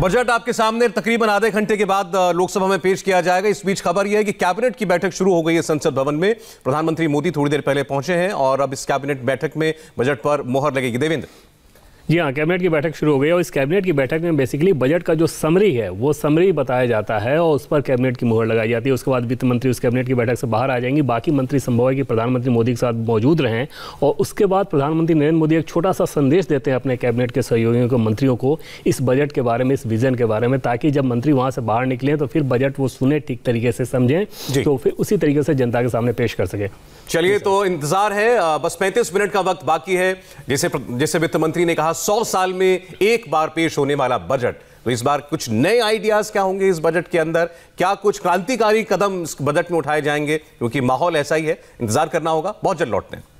budget आपके सामने तकरीबन आधे घंटे के बाद लोकसभा में पेश किया जाएगा इस बीच खबर यह है कि कैबिनेट की बैठक शुरू हो गई है संसद भवन में प्रधानमंत्री मोदी थोड़ी देर पहले पहुंचे हैं और अब इस कैबिनेट बैठक में बजट पर मोहर लगेगी देवेंद्र जी हाँ कैबिनेट की बैठक शुरू हो गई और इस कैबिनेट की बैठक में बेसिकली बजट का जो समरी है वो समरी बताया जाता है और उस पर कैबिनेट की मोहर लगाई जाती है उसके बाद वित्त मंत्री उस कैबिनेट की बैठक से बाहर आ जाएंगी बाकी मंत्री संभव है कि प्रधानमंत्री मोदी के साथ मौजूद रहें और उसके बाद प्रधानमंत्री नरेंद्र मोदी एक छोटा सा संदेश देते हैं अपने कैबिनेट के सहयोगियों को मंत्रियों को इस बजट के बारे में इस विजन के बारे में ताकि जब मंत्री वहाँ से बाहर निकलें तो फिर बजट वो सुने ठीक तरीके से समझें तो फिर उसी तरीके से जनता के सामने पेश कर सके चलिए तो इंतजार है बस पैंतीस मिनट का वक्त बाकी है जैसे जैसे वित्त मंत्री ने कहा सौ साल में एक बार पेश होने वाला बजट तो इस बार कुछ नए आइडियाज क्या होंगे इस बजट के अंदर क्या कुछ क्रांतिकारी कदम इस बजट में उठाए जाएंगे क्योंकि माहौल ऐसा ही है इंतजार करना होगा बहुत जल्द लौटते हैं